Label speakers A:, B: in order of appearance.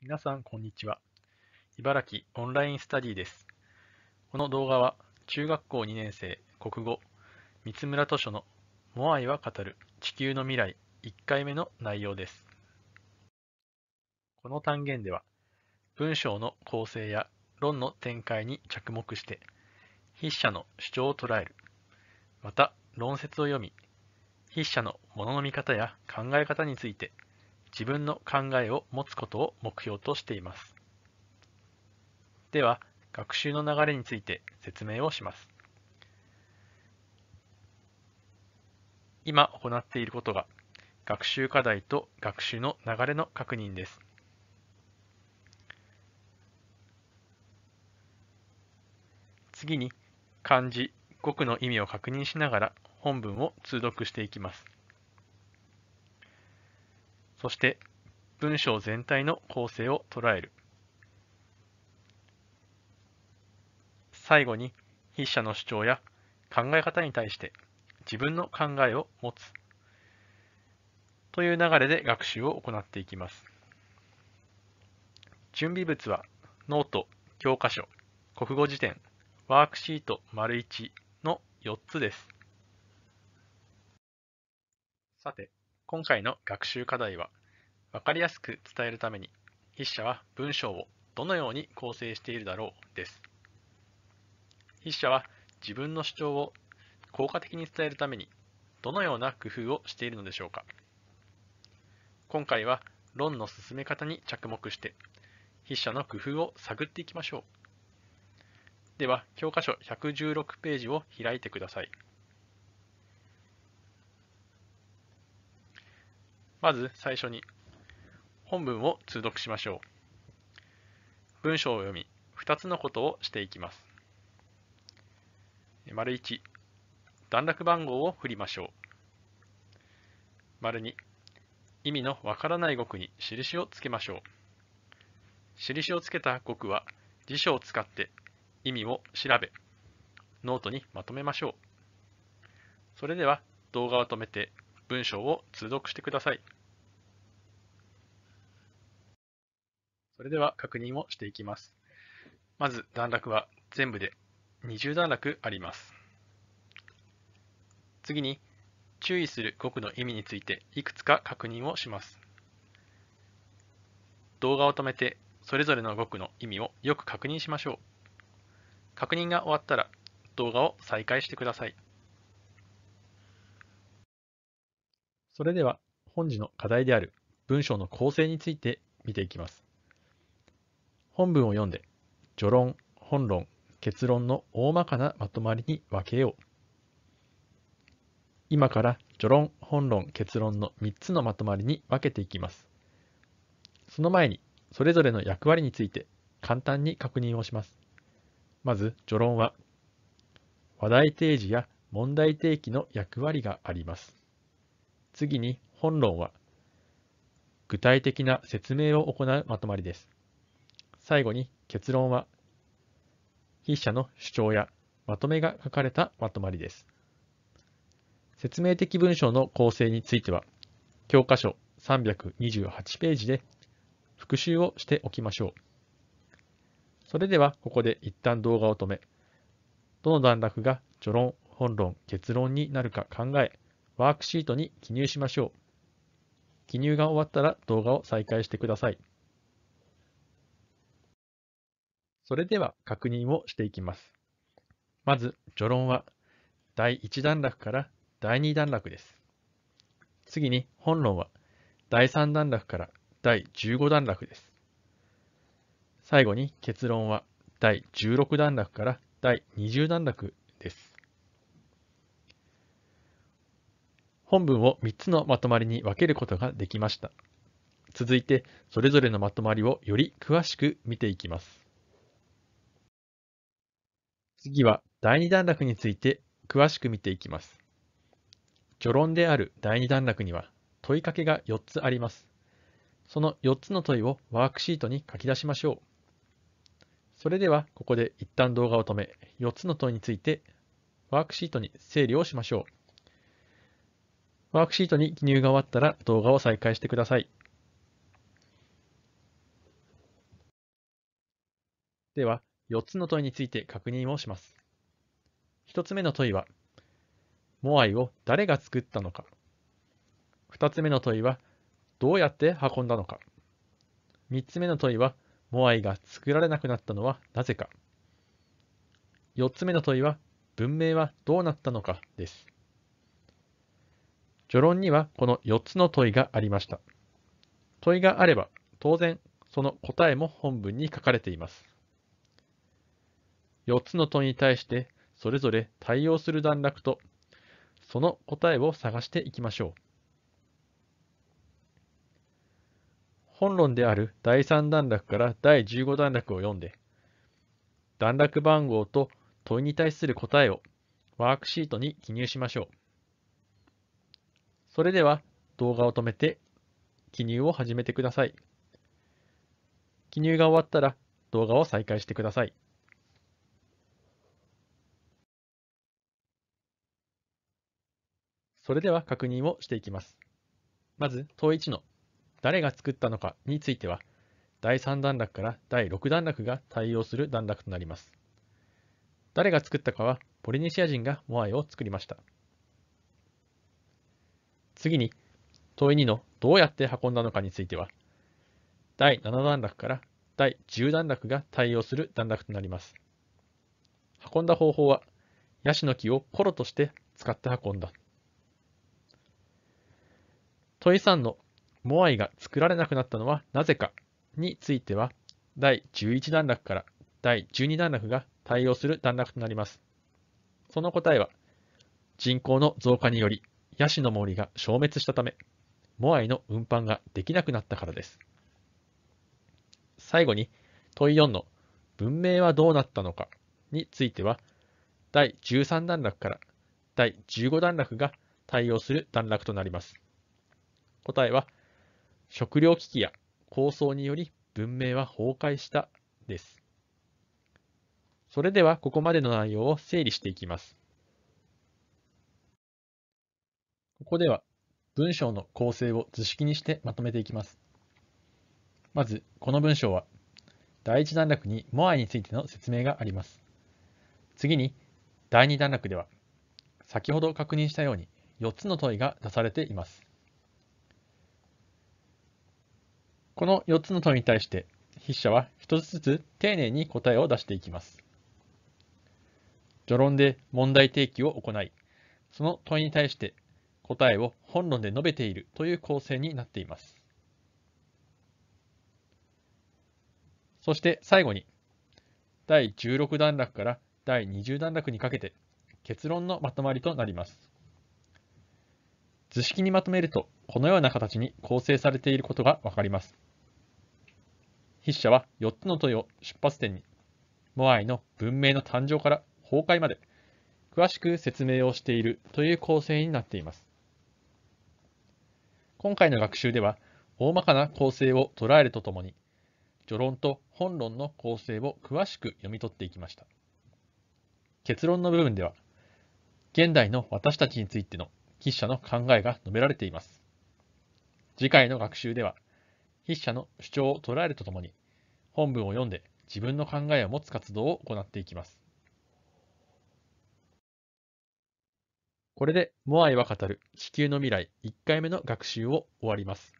A: 皆さん、こんにちは。茨城オンラインスタディです。この動画は、中学校2年生国語、三村図書のモアイは語る地球の未来1回目の内容です。この単元では、文章の構成や論の展開に着目して、筆者の主張を捉える。また、論説を読み、筆者のものの見方や考え方について自分の考えを持つことを目標としています。では、学習の流れについて説明をします。今行っていることが、学習課題と学習の流れの確認です。次に、漢字5句の意味を確認しながら本文を通読していきます。そして文章全体の構成を捉える。最後に筆者の主張や考え方に対して自分の考えを持つという流れで学習を行っていきます。準備物はノート、教科書、国語辞典、ワークシート丸1の4つです。さて、今回の学習課題は、分かりやすく伝えるために、筆者は文章をどのように構成しているだろうです。筆者は自分の主張を効果的に伝えるために、どのような工夫をしているのでしょうか。今回は論の進め方に着目して、筆者の工夫を探っていきましょう。では、教科書116ページを開いてください。まず最初に本文を通読しましょう。文章を読み、2つのことをしていきます。丸1、段落番号を振りましょう。丸2、意味のわからない語句に印をつけましょう。印をつけた語句は辞書を使って意味を調べ、ノートにまとめましょう。それでは動画を止めて文章を通読してください。それでは確認をしていきます。まず段落は全部で20段落あります。次に、注意する語句の意味についていくつか確認をします。動画を止めて、それぞれの語句の意味をよく確認しましょう。確認が終わったら、動画を再開してください。それでは本時の課題である文章の構成について見ていきます。本文を読んで、序論、本論、結論の大まかなまとまりに分けよう。今から序論、本論、結論の3つのまとまりに分けていきます。その前に、それぞれの役割について簡単に確認をします。まず、序論は、話題提示や問題提起の役割があります。次に本論は具体的な説明を行うまとまりです。最後に結論は筆者の主張やまとめが書かれたまとまりです。説明的文章の構成については教科書328ページで復習をしておきましょう。それではここで一旦動画を止め、どの段落が序論、本論、結論になるか考え、ワークシートに記入しましょう。記入が終わったら動画を再開してください。それでは確認をしていきます。まず、序論は第1段落から第2段落です。次に本論は第3段落から第15段落です。最後に結論は第16段落から第20段落本文を3つのまとまりに分けることができました。続いて、それぞれのまとまりをより詳しく見ていきます。次は、第2段落について詳しく見ていきます。序論である第2段落には、問いかけが4つあります。その4つの問いをワークシートに書き出しましょう。それでは、ここで一旦動画を止め、4つの問いについて、ワークシートに整理をしましょう。ワークシートに記入が終わったら動画を再開してください。では、4つの問いについて確認をします。1つ目の問いは、モアイを誰が作ったのか。2つ目の問いは、どうやって運んだのか。3つ目の問いは、モアイが作られなくなったのはなぜか。4つ目の問いは、文明はどうなったのかです。序論にはこの4つの問いがありました。問いがあれば、当然、その答えも本文に書かれています。4つの問いに対して、それぞれ対応する段落と、その答えを探していきましょう。本論である第3段落から第15段落を読んで、段落番号と問いに対する答えをワークシートに記入しましょう。それでは動画を止めて記入を始めてください。記入が終わったら動画を再開してください。それでは確認をしていきます。まず、問1の誰が作ったのかについては、第3段落から第6段落が対応する段落となります。誰が作ったかは、ポリネシア人がモアイを作りました。次に、問い2のどうやって運んだのかについては、第7段落から第10段落が対応する段落となります。運んだ方法は、ヤシの木をコロとして使って運んだ。問い3のモアイが作られなくなったのはなぜかについては、第11段落から第12段落が対応する段落となります。その答えは、人口の増加によりヤシの森が消滅したため、モアイの運搬ができなくなったからです。最後に問4の文明はどうなったのかについては、第13段落から第15段落が対応する段落となります。答えは、食糧危機や構想により文明は崩壊したです。それではここまでの内容を整理していきます。ここでは文章の構成を図式にしてまとめていきます。まず、この文章は、第1段落にモアイについての説明があります。次に、第2段落では、先ほど確認したように4つの問いが出されています。この4つの問いに対して、筆者は1つずつ丁寧に答えを出していきます。序論で問題提起を行い、その問いに対して答えを本論で述べているという構成になっています。そして最後に、第16段落から第20段落にかけて結論のまとまりとなります。図式にまとめると、このような形に構成されていることがわかります。筆者は4つの問いを出発点に、モアイの文明の誕生から崩壊まで、詳しく説明をしているという構成になっています。今回の学習では、大まかな構成を捉えるとともに、序論と本論の構成を詳しく読み取っていきました。結論の部分では、現代の私たちについての筆者の考えが述べられています。次回の学習では、筆者の主張を捉えるとともに、本文を読んで自分の考えを持つ活動を行っていきます。これでモアイは語る地球の未来1回目の学習を終わります。